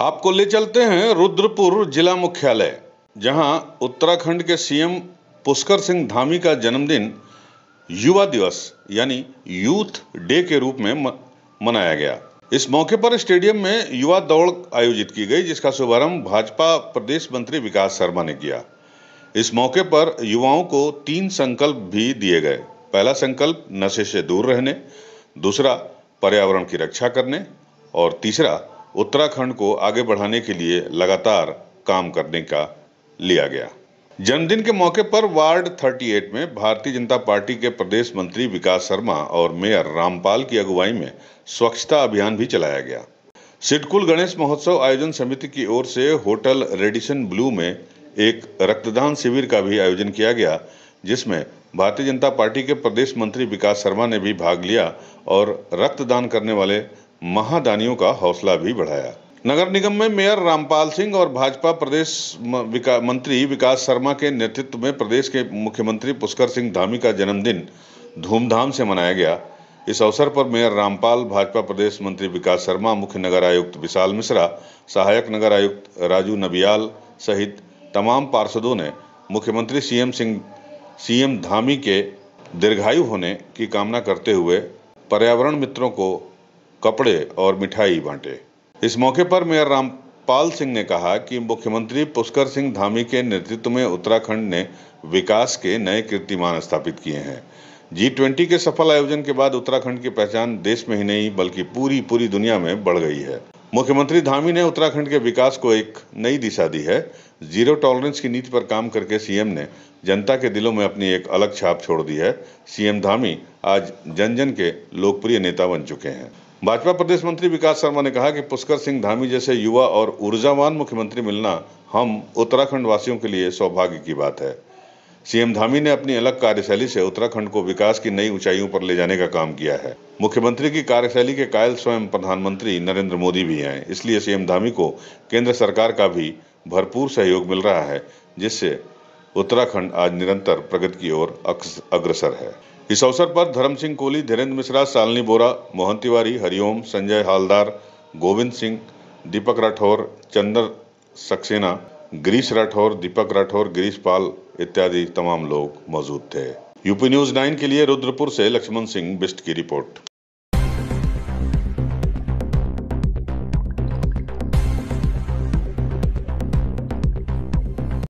आपको ले चलते हैं रुद्रपुर जिला मुख्यालय जहां उत्तराखंड के सीएम पुष्कर सिंह धामी का जन्मदिन युवा दिवस यानी यूथ डे के रूप में मनाया गया इस मौके पर स्टेडियम में युवा दौड़ आयोजित की गई जिसका शुभारंभ भाजपा प्रदेश मंत्री विकास शर्मा ने किया इस मौके पर युवाओं को तीन संकल्प भी दिए गए पहला संकल्प नशे से दूर रहने दूसरा पर्यावरण की रक्षा करने और तीसरा उत्तराखंड को आगे बढ़ाने के लिए लगातार काम करने का लिया गया जन्मदिन के मौके पर वार्ड 38 में भारतीय जनता पार्टी के प्रदेश मंत्री विकास शर्मा और मेयर रामपाल की अगुवाई में स्वच्छता अभियान भी चलाया गया सिडकुल गणेश महोत्सव आयोजन समिति की ओर से होटल रेडिसन ब्लू में एक रक्तदान शिविर का भी आयोजन किया गया जिसमें भारतीय जनता पार्टी के प्रदेश मंत्री विकास शर्मा ने भी भाग लिया और रक्तदान करने वाले महादानियों का हौसला भी बढ़ाया नगर निगम में मेयर रामपाल सिंह और भाजपा प्रदेश विका, मंत्री विकास शर्मा के नेतृत्व में प्रदेश के मुख्यमंत्री पुष्कर सिंह धामी का जन्मदिन धूमधाम से मनाया गया इस अवसर पर मेयर रामपाल भाजपा प्रदेश मंत्री विकास शर्मा मुख्य नगर आयुक्त विशाल मिश्रा सहायक नगर आयुक्त राजू नबियाल सहित तमाम पार्षदों ने मुख्यमंत्री सीएम सिंह सीएम धामी के दीर्घायु होने की कामना करते हुए पर्यावरण मित्रों को कपड़े और मिठाई बांटे इस मौके पर मेयर रामपाल सिंह ने कहा कि मुख्यमंत्री पुष्कर सिंह धामी के नेतृत्व में उत्तराखंड ने विकास के नए कीर्तिमान स्थापित किए हैं जी ट्वेंटी के सफल आयोजन के बाद उत्तराखंड की पहचान देश में ही नहीं बल्कि पूरी पूरी दुनिया में बढ़ गई है मुख्यमंत्री धामी ने उत्तराखंड के विकास को एक नई दिशा दी है जीरो टॉलरेंस की नीति पर काम करके सीएम ने जनता के दिलों में अपनी एक अलग छाप छोड़ दी है सीएम धामी आज जन जन के लोकप्रिय नेता बन चुके हैं भाजपा प्रदेश मंत्री विकास शर्मा ने कहा कि पुष्कर सिंह धामी जैसे युवा और ऊर्जावान मुख्यमंत्री मिलना हम उत्तराखंड वासियों के लिए सौभाग्य की बात है सीएम धामी ने अपनी अलग कार्यशैली से उत्तराखंड को विकास की नई ऊंचाइयों पर ले जाने का काम किया है मुख्यमंत्री की कार्यशैली के कायल स्वयं प्रधानमंत्री नरेंद्र मोदी भी हैं इसलिए सीएम धामी को केंद्र सरकार का भी भरपूर सहयोग मिल रहा है जिससे उत्तराखंड आज निरंतर प्रगति की ओर अग्रसर है इस अवसर पर धर्म सिंह कोहली धीरेन्द्र मिश्रा सालनी बोरा मोहन तिवारी हरिओम संजय हालदार गोविंद सिंह दीपक राठौर चंद्र सक्सेना गिरीश राठौर दीपक राठौर गिरीश पाल इत्यादि तमाम लोग मौजूद थे यूपी न्यूज नाइन के लिए रुद्रपुर से लक्ष्मण सिंह बिस्ट की रिपोर्ट